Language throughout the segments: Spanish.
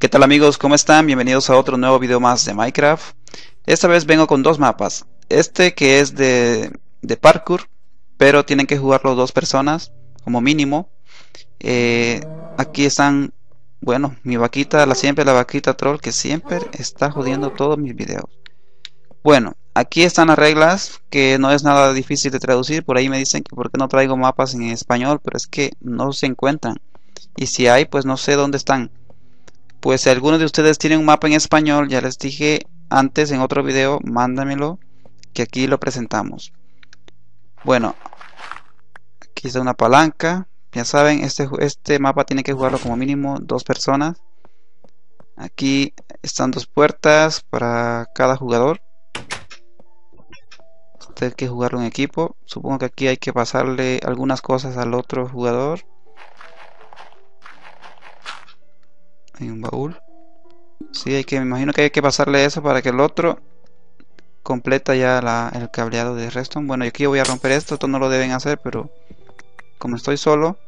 ¿Qué tal amigos? ¿Cómo están? Bienvenidos a otro nuevo video más de Minecraft. Esta vez vengo con dos mapas. Este que es de, de parkour, pero tienen que jugarlo dos personas, como mínimo. Eh, aquí están, bueno, mi vaquita, la siempre, la vaquita troll, que siempre está jodiendo todos mis videos. Bueno, aquí están las reglas, que no es nada difícil de traducir. Por ahí me dicen que por qué no traigo mapas en español, pero es que no se encuentran. Y si hay, pues no sé dónde están. Pues si alguno de ustedes tienen un mapa en español, ya les dije antes en otro video, mándamelo, que aquí lo presentamos. Bueno, aquí está una palanca. Ya saben, este, este mapa tiene que jugarlo como mínimo dos personas. Aquí están dos puertas para cada jugador. Usted hay que jugarlo en equipo. Supongo que aquí hay que pasarle algunas cosas al otro jugador. En un baúl. Sí, hay que, me imagino que hay que pasarle eso para que el otro completa ya el cableado de Reston. Bueno, yo aquí voy a romper esto, esto no lo deben hacer, pero como estoy solo,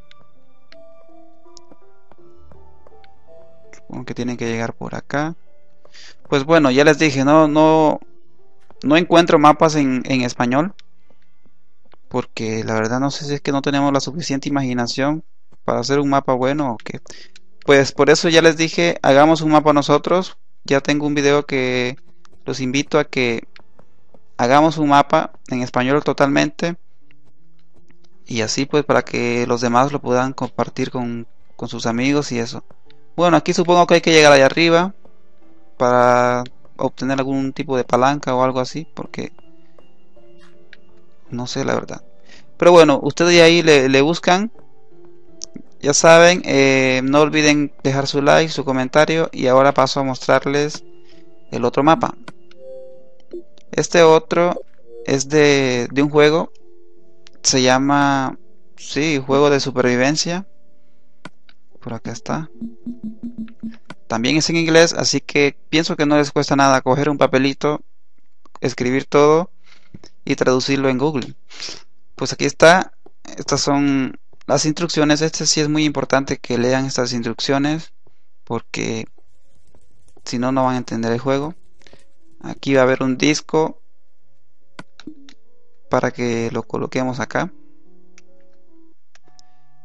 supongo que tienen que llegar por acá. Pues bueno, ya les dije, no, no, no encuentro mapas en, en español, porque la verdad no sé si es que no tenemos la suficiente imaginación para hacer un mapa bueno o que pues por eso ya les dije, hagamos un mapa nosotros. Ya tengo un video que los invito a que hagamos un mapa en español totalmente. Y así pues para que los demás lo puedan compartir con, sus amigos y eso. Bueno, aquí supongo que hay que llegar allá arriba para obtener algún tipo de palanca o algo así, porque no sé la verdad. Pero bueno, ustedes ahí le buscan ya saben, eh, no olviden dejar su like, su comentario y ahora paso a mostrarles el otro mapa. Este otro es de, de un juego, se llama, sí, juego de supervivencia. Por acá está. También es en inglés, así que pienso que no les cuesta nada coger un papelito, escribir todo y traducirlo en Google. Pues aquí está. Estas son las instrucciones, este sí es muy importante que lean estas instrucciones porque si no, no van a entender el juego. Aquí va a haber un disco para que lo coloquemos acá.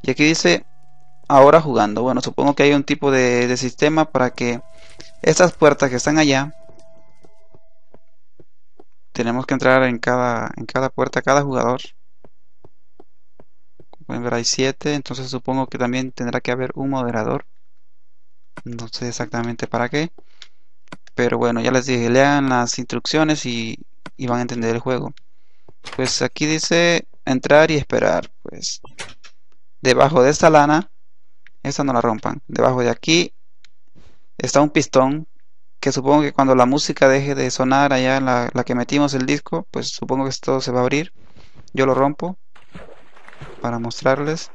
Y aquí dice ahora jugando. Bueno, supongo que hay un tipo de, sistema para que estas puertas que están allá tenemos que entrar en cada, en cada puerta, cada jugador pueden ver hay 7 entonces supongo que también tendrá que haber un moderador no sé exactamente para qué pero bueno ya les dije lean las instrucciones y, van a entender el juego pues aquí dice entrar y esperar pues debajo de esta lana esta no la rompan debajo de aquí está un pistón que supongo que cuando la música deje de sonar allá en la que metimos el disco pues supongo que esto se va a abrir yo lo rompo para mostrarles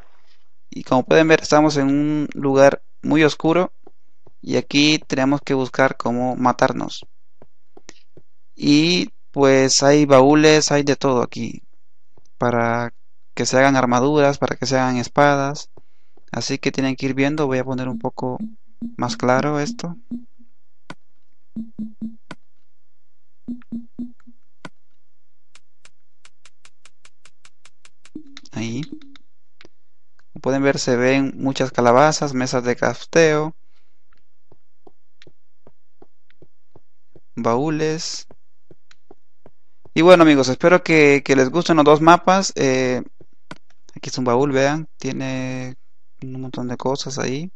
y como pueden ver estamos en un lugar muy oscuro y aquí tenemos que buscar cómo matarnos y pues hay baúles hay de todo aquí para que se hagan armaduras para que se hagan espadas así que tienen que ir viendo voy a poner un poco más claro esto ahí. Como pueden ver, se ven muchas calabazas, mesas de crafteo, baúles. Y bueno amigos, espero que, les gusten los dos mapas. Eh, aquí es un baúl, vean, tiene un montón de cosas ahí.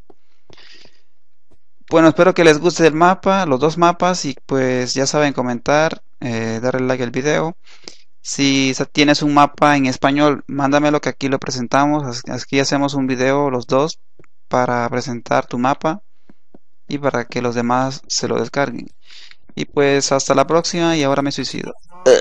Bueno, espero que les guste el mapa, los dos mapas, y pues ya saben comentar, eh, darle like al video. Si tienes un mapa en español, mándamelo que aquí lo presentamos. Aquí hacemos un video los dos para presentar tu mapa y para que los demás se lo descarguen. Y pues hasta la próxima y ahora me suicido. Eh.